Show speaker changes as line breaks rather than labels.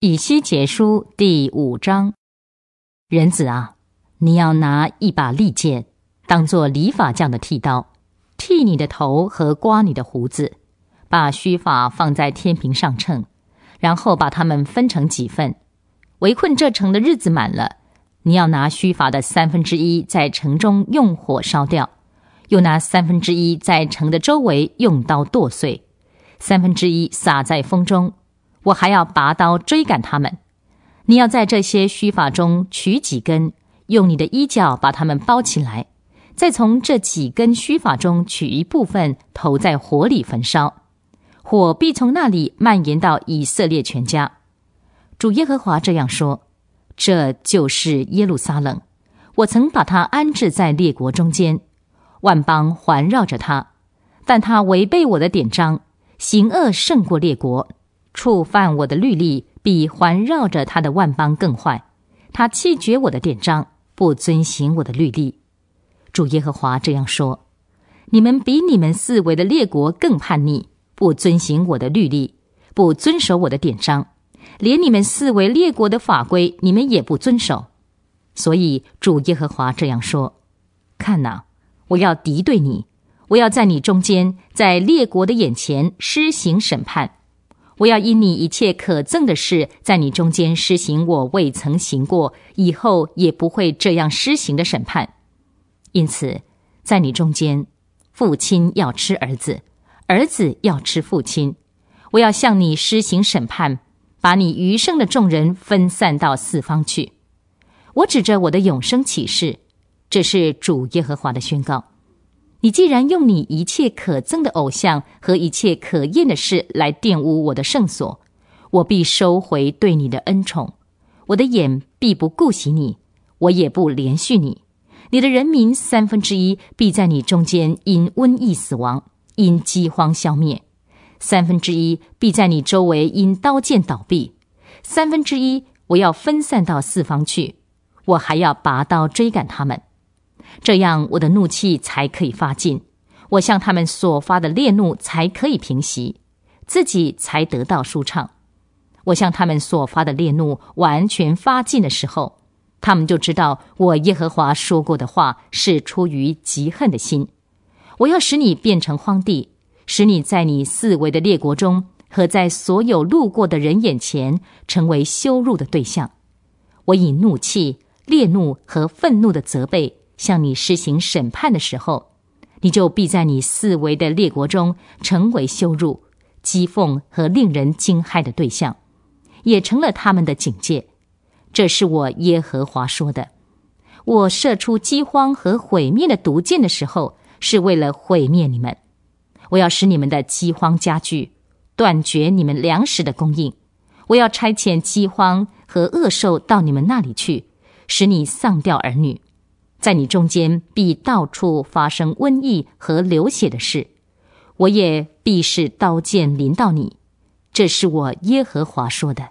以西结书第五章，人子啊，你要拿一把利剑，当做理发匠的剃刀，剃你的头和刮你的胡子，把须发放在天平上秤，然后把它们分成几份。围困这城的日子满了，你要拿须发的三分之一在城中用火烧掉，又拿三分之一在城的周围用刀剁碎，三分之一撒在风中。我还要拔刀追赶他们。你要在这些须发中取几根，用你的衣角把它们包起来，再从这几根须发中取一部分投在火里焚烧，火必从那里蔓延到以色列全家。主耶和华这样说：这就是耶路撒冷，我曾把它安置在列国中间，万邦环绕着它，但它违背我的典章，行恶胜过列国。触犯我的律例，比环绕着他的万邦更坏。他弃绝我的典章，不遵行我的律例。主耶和华这样说：你们比你们四围的列国更叛逆，不遵行我的律例，不遵守我的典章，连你们四围列国的法规，你们也不遵守。所以主耶和华这样说：看哪，我要敌对你，我要在你中间，在列国的眼前施行审判。我要因你一切可憎的事，在你中间施行我未曾行过、以后也不会这样施行的审判。因此，在你中间，父亲要吃儿子，儿子要吃父亲。我要向你施行审判，把你余生的众人分散到四方去。我指着我的永生起誓，这是主耶和华的宣告。你既然用你一切可憎的偶像和一切可厌的事来玷污我的圣所，我必收回对你的恩宠。我的眼必不顾惜你，我也不连续你。你的人民三分之一必在你中间因瘟疫死亡，因饥荒消灭；三分之一必在你周围因刀剑倒闭；三分之一我要分散到四方去，我还要拔刀追赶他们。这样，我的怒气才可以发尽；我向他们所发的烈怒才可以平息，自己才得到舒畅。我向他们所发的烈怒完全发尽的时候，他们就知道我耶和华说过的话是出于极恨的心。我要使你变成荒地，使你在你四围的列国中和在所有路过的人眼前成为羞辱的对象。我以怒气、烈怒和愤怒的责备。向你施行审判的时候，你就必在你四围的列国中成为羞辱、讥讽和令人惊骇的对象，也成了他们的警戒。这是我耶和华说的。我射出饥荒和毁灭的毒箭的时候，是为了毁灭你们。我要使你们的饥荒加剧，断绝你们粮食的供应。我要差遣饥荒和恶兽到你们那里去，使你丧掉儿女。在你中间必到处发生瘟疫和流血的事，我也必是刀剑临到你。这是我耶和华说的。